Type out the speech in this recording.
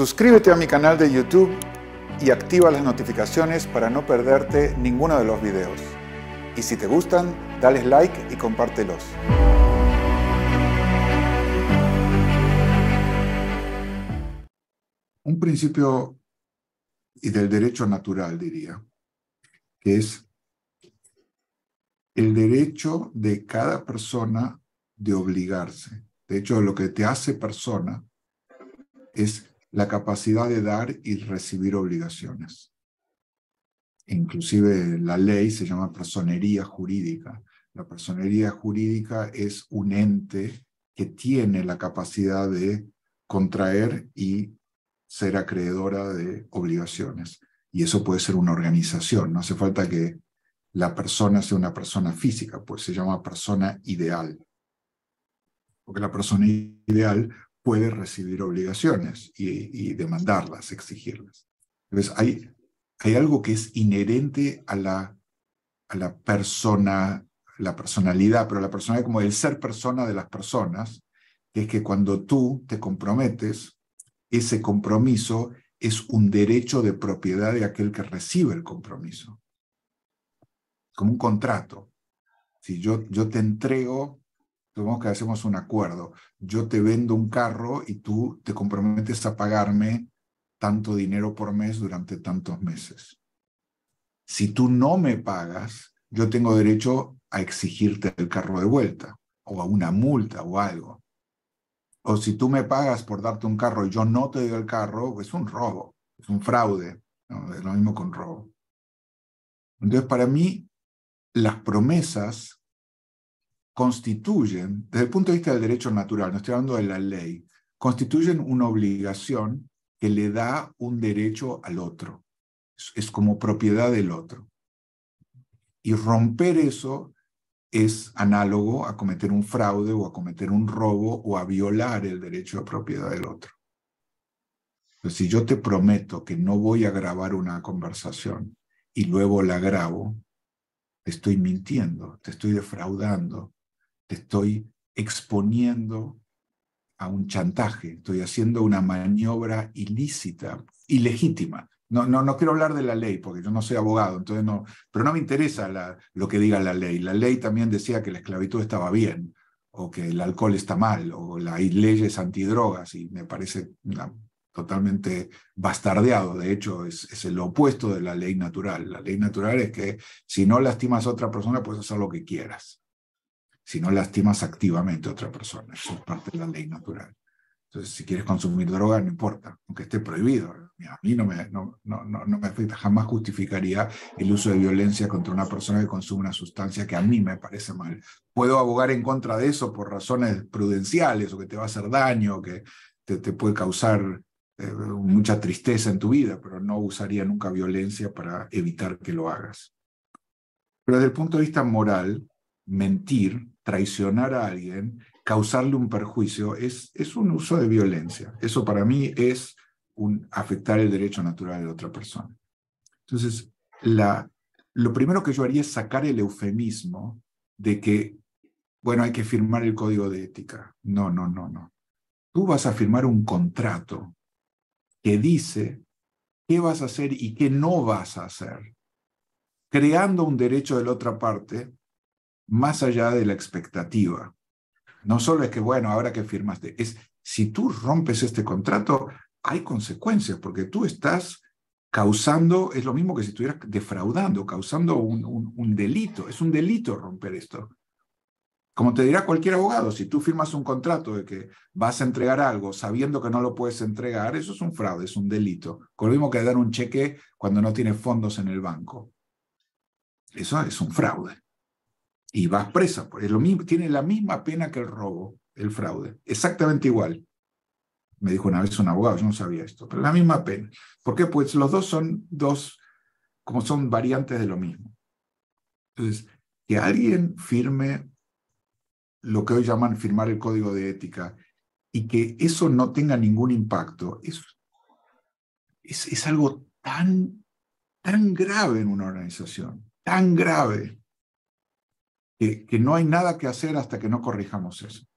Suscríbete a mi canal de YouTube y activa las notificaciones para no perderte ninguno de los videos. Y si te gustan, dale like y compártelos. Un principio y del derecho natural, diría, que es el derecho de cada persona de obligarse. De hecho, lo que te hace persona es la capacidad de dar y recibir obligaciones. Inclusive la ley se llama personería jurídica. La personería jurídica es un ente que tiene la capacidad de contraer y ser acreedora de obligaciones. Y eso puede ser una organización. No hace falta que la persona sea una persona física, pues se llama persona ideal. Porque la persona ideal puede recibir obligaciones y, demandarlas, exigirlas. Entonces, hay, algo que es inherente a la, a la persona, la personalidad, pero la personalidad como el ser persona de las personas, que es que cuando tú te comprometes, ese compromiso es un derecho de propiedad de aquel que recibe el compromiso. Como un contrato. Si yo, yo te entrego tenemos que hacemos un acuerdo. Yo te vendo un carro y tú te comprometes a pagarme tanto dinero por mes durante tantos meses. Si tú no me pagas, yo tengo derecho a exigirte el carro de vuelta o a una multa o algo. O si tú me pagas por darte un carro y yo no te doy el carro, es un robo, es un fraude. Es lo mismo con robo. Entonces, para mí, las promesas constituyen, desde el punto de vista del derecho natural, no estoy hablando de la ley, constituyen una obligación que le da un derecho al otro. Es, como propiedad del otro. Y romper eso es análogo a cometer un fraude o a cometer un robo o a violar el derecho de propiedad del otro. si yo te prometo que no voy a grabar una conversación y luego la grabo, te estoy mintiendo, te estoy defraudando, te estoy exponiendo a un chantaje, estoy haciendo una maniobra ilícita, ilegítima. No, no, no quiero hablar de la ley porque yo no soy abogado, entonces no, pero no me interesa la, lo que diga la ley. La ley también decía que la esclavitud estaba bien, o que el alcohol está mal, o la, hay leyes antidrogas, y me parece totalmente bastardeado. De hecho, es, es, el opuesto de la ley natural. La ley natural es que si no lastimas a otra persona, puedes hacer lo que quieras si no lastimas activamente a otra persona. Eso es parte de la ley natural. Entonces, si quieres consumir droga, no importa, aunque esté prohibido. A mí no me, no, no, no me, afecta, jamás justificaría el uso de violencia contra una persona que consume una sustancia que a mí me parece mal. Puedo abogar en contra de eso por razones prudenciales o que te va a hacer daño, o que te, te puede causar eh, mucha tristeza en tu vida, pero no usaría nunca violencia para evitar que lo hagas. Pero desde el punto de vista moral, mentir, traicionar a alguien, causarle un perjuicio, es, es un uso de violencia. Eso para mí es afectar el derecho natural de otra persona. Entonces, la, lo primero que yo haría es sacar el eufemismo de que, bueno, hay que firmar el código de ética. No, no, no, no. Tú vas a firmar un contrato que dice qué vas a hacer y qué no vas a hacer, creando un derecho de la otra parte más allá de la expectativa. No solo es que, bueno, ahora que firmaste, es si tú rompes este contrato, hay consecuencias, porque tú estás causando, es lo mismo que si estuvieras defraudando, causando un, delito. Es un delito romper esto. Como te dirá cualquier abogado, si tú firmas un contrato de que vas a entregar algo sabiendo que no lo puedes entregar, eso es un fraude, es un delito. Con lo mismo que dar un cheque cuando no tienes fondos en el banco. Eso es un fraude y vas presa. Pues, es lo mismo, tiene la misma pena que el robo, el fraude, exactamente igual. Me dijo una vez un abogado, yo no sabía esto, pero la misma pena. ¿Por qué? Pues los dos son dos, como son variantes de lo mismo. Entonces, que alguien firme lo que hoy llaman firmar el código de ética y que eso no tenga ningún impacto, es, es, algo tan, tan grave en una organización, tan grave que, no hay nada que hacer hasta que no corrijamos eso.